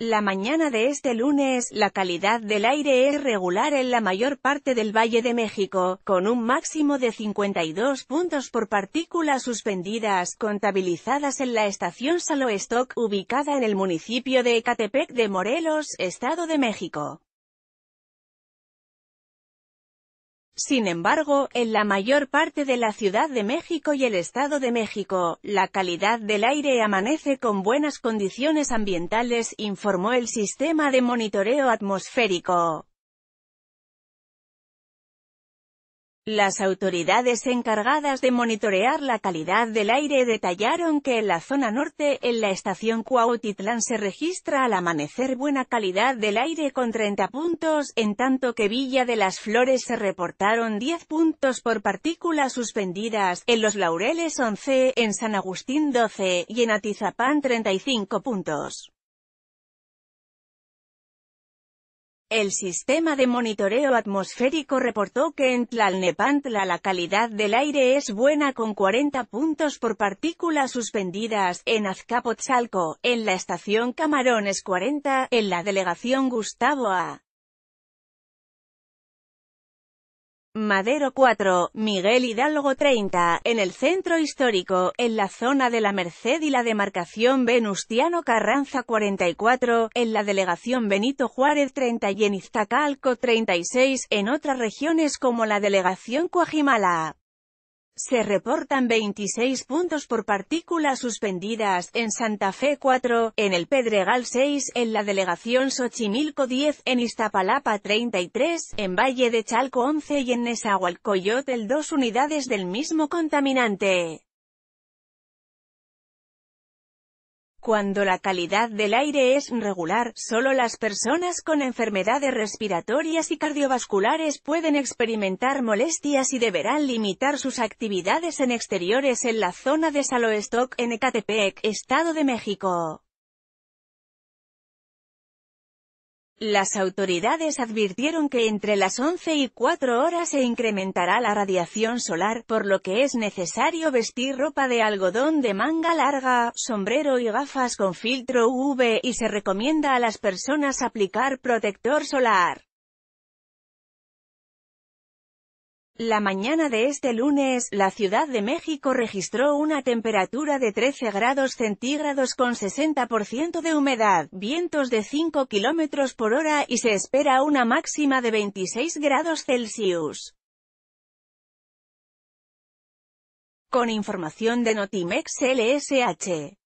La mañana de este lunes, la calidad del aire es regular en la mayor parte del Valle de México, con un máximo de 52 puntos por partículas suspendidas, contabilizadas en la estación Saloestock ubicada en el municipio de Ecatepec de Morelos, Estado de México. Sin embargo, en la mayor parte de la Ciudad de México y el Estado de México, la calidad del aire amanece con buenas condiciones ambientales, informó el Sistema de Monitoreo Atmosférico. Las autoridades encargadas de monitorear la calidad del aire detallaron que en la zona norte, en la estación Cuautitlán se registra al amanecer buena calidad del aire con 30 puntos, en tanto que Villa de las Flores se reportaron 10 puntos por partículas suspendidas, en Los Laureles 11, en San Agustín 12 y en Atizapán 35 puntos. El sistema de monitoreo atmosférico reportó que en Tlalnepantla la calidad del aire es buena con 40 puntos por partículas suspendidas, en Azcapotzalco, en la estación Camarones 40, en la delegación Gustavo A. Madero 4, Miguel Hidalgo 30, en el centro histórico, en la zona de la Merced y la demarcación Venustiano Carranza 44, en la delegación Benito Juárez 30 y en Iztacalco 36, en otras regiones como la delegación Coajimala. Se reportan 26 puntos por partícula suspendidas, en Santa Fe 4, en el Pedregal 6, en la delegación Xochimilco 10, en Iztapalapa 33, en Valle de Chalco 11 y en Nezahualcóyotl 2 unidades del mismo contaminante. Cuando la calidad del aire es regular, solo las personas con enfermedades respiratorias y cardiovasculares pueden experimentar molestias y deberán limitar sus actividades en exteriores en la zona de Saloestock en Ecatepec, Estado de México. Las autoridades advirtieron que entre las 11 y 4 horas se incrementará la radiación solar, por lo que es necesario vestir ropa de algodón de manga larga, sombrero y gafas con filtro UV, y se recomienda a las personas aplicar protector solar. La mañana de este lunes, la Ciudad de México registró una temperatura de 13 grados centígrados con 60% de humedad, vientos de 5 kilómetros por hora y se espera una máxima de 26 grados Celsius. Con información de Notimex LSH.